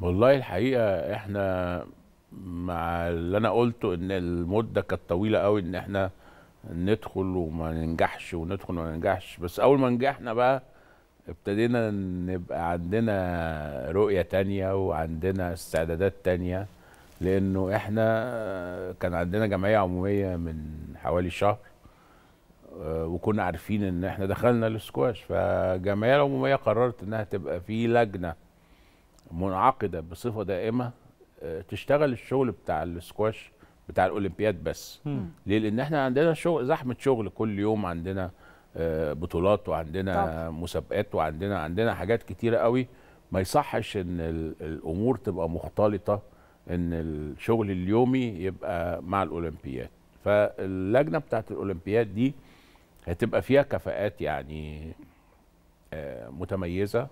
والله الحقيقه احنا مع اللي انا قلته ان المده كانت طويله قوي ان احنا ندخل وما ننجحش وندخل وما ننجحش بس اول ما نجحنا بقى ابتدينا نبقى عندنا رؤيه تانية وعندنا استعدادات تانية لانه احنا كان عندنا جمعيه عموميه من حوالي شهر آه، وكنا عارفين ان احنا دخلنا الاسكواش فالجمعيه العموميه قررت انها تبقى في لجنه منعقده بصفه دائمه آه، تشتغل الشغل بتاع السكواش بتاع الاولمبياد بس ليه لان احنا عندنا شغل زحمه شغل كل يوم عندنا آه، بطولات وعندنا مسابقات وعندنا عندنا حاجات كتيره قوي ما يصحش ان الامور تبقى مختلطه ان الشغل اليومي يبقى مع الاولمبياد فاللجنه بتاعت الاولمبياد دي هتبقى فيها كفاءات يعني آه، متميزه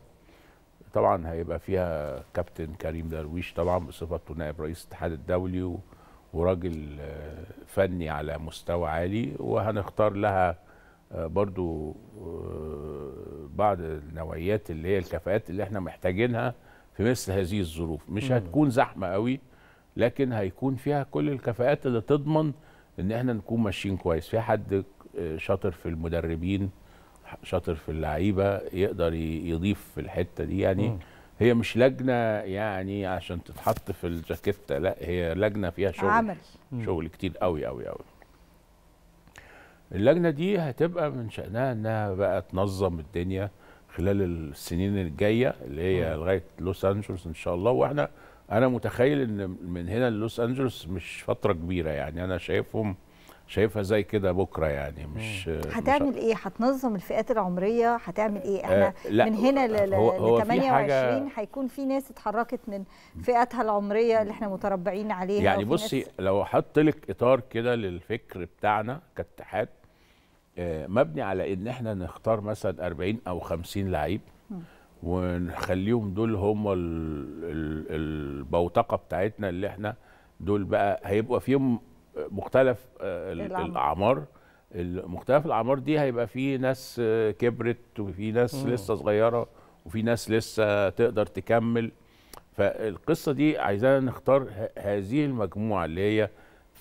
طبعا هيبقى فيها كابتن كريم درويش طبعا بصفته نائب رئيس الاتحاد الدولي وراجل آه، فني على مستوى عالي وهنختار لها آه، برضو آه، بعض النوعيات اللي هي الكفاءات اللي احنا محتاجينها في مثل هذه الظروف مش هتكون زحمه قوي لكن هيكون فيها كل الكفاءات اللي تضمن ان احنا نكون ماشيين كويس في حد شاطر في المدربين شاطر في اللعيبه يقدر يضيف في الحته دي يعني م. هي مش لجنه يعني عشان تتحط في الجاكيته لا هي لجنه فيها شغل عمل شغل كتير قوي قوي قوي اللجنه دي هتبقى من شانها انها بقى تنظم الدنيا خلال السنين الجايه اللي هي لغايه لوس انجلوس ان شاء الله واحنا انا متخيل ان من هنا للوس انجلوس مش فتره كبيره يعني انا شايفهم شايفها زي كده بكره يعني مش هتعمل مش... ايه هتنظم الفئات العمريه هتعمل ايه آه، احنا لا من هنا ل 28 هيكون في ناس اتحركت من فئاتها العمريه اللي احنا متربعين عليها يعني بصي لو احط لك اطار كده للفكر بتاعنا كاتحاد آه، مبني على ان احنا نختار مثلا 40 او 50 لعيب ونخليهم دول هم البوتقه بتاعتنا اللي احنا دول بقى هيبقى فيهم مختلف آه، الاعمار مختلف الاعمار دي هيبقى في ناس آه، كبرت وفي ناس لسه صغيره وفي ناس لسه تقدر تكمل فالقصه دي عايزانا نختار هذه المجموعه اللي هي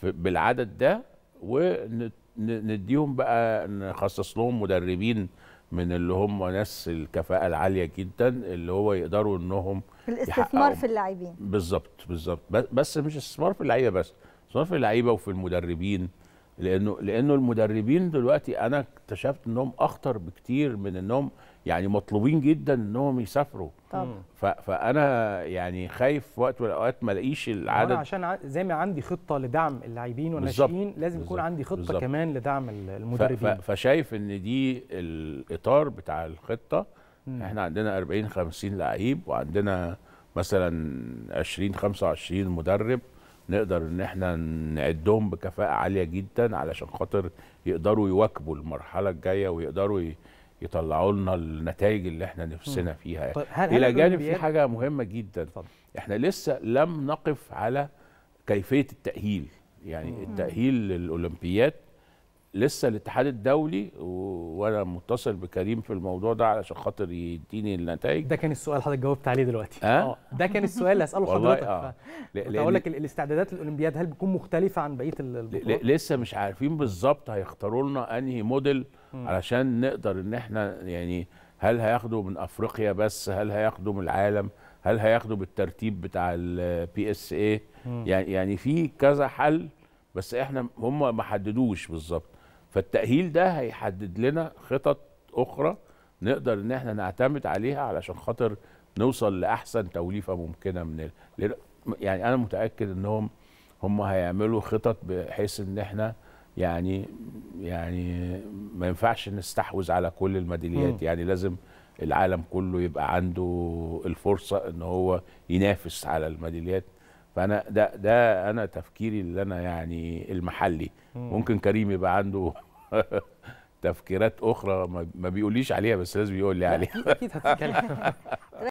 بالعدد ده ونديهم بقى نخصص لهم مدربين من اللي هم ناس الكفاءه العاليه جدا اللي هو يقدروا انهم الاستثمار في اللاعبين بالظبط بالظبط بس مش استثمار في اللعيبه بس سواء في اللعيبه وفي المدربين لانه لانه المدربين دلوقتي انا اكتشفت انهم اخطر بكتير من انهم يعني مطلوبين جدا انهم يسافروا طبعا فانا يعني خايف وقت من الاوقات ما الاقيش العدد أنا عشان زي ما عندي خطه لدعم اللاعبين والناشئين لازم يكون عندي خطه بالزبط. كمان لدعم المدربين فشايف ان دي الاطار بتاع الخطه مم. احنا عندنا 40 50 لعيب وعندنا مثلا 20 25 مدرب نقدر ان احنا نعدهم بكفاءه عاليه جدا علشان خاطر يقدروا يواكبوا المرحله الجايه ويقدروا يطلعوا لنا النتائج اللي احنا نفسنا فيها طيب الى جانب في حاجه مهمه جدا طبعا. احنا لسه لم نقف على كيفيه التاهيل يعني مم. التاهيل للاولمبياد لسه الاتحاد الدولي وانا متصل بكريم في الموضوع ده علشان خاطر يديني النتائج ده كان السؤال حضرتك جاوبت عليه دلوقتي اه ده كان السؤال اللي هساله حضرتك آه. بقول لك الاستعدادات للاولمبياد هل بتكون مختلفه عن بقيه البطولات لسه مش عارفين بالظبط هيختاروا لنا انهي موديل علشان نقدر ان احنا يعني هل هياخدوا من افريقيا بس هل هياخدوا من العالم هل هياخدوا بالترتيب بتاع البي اس اي يعني يعني في كذا حل بس احنا هم ما حددوش بالظبط فالتأهيل ده هيحدد لنا خطط أخرى نقدر إن احنا نعتمد عليها علشان خاطر نوصل لأحسن توليفة ممكنة من ال... يعني أنا متأكد إنهم هم هيعملوا خطط بحيث إن احنا يعني يعني ما ينفعش نستحوذ على كل الميداليات يعني لازم العالم كله يبقى عنده الفرصه ان هو ينافس على الميداليات فانا ده ده انا تفكيري اللي انا يعني المحلي ممكن كريم يبقى عنده تفكيرات اخرى ما بيقوليش عليها بس لازم يقول لي عليها اكيد هتتكلم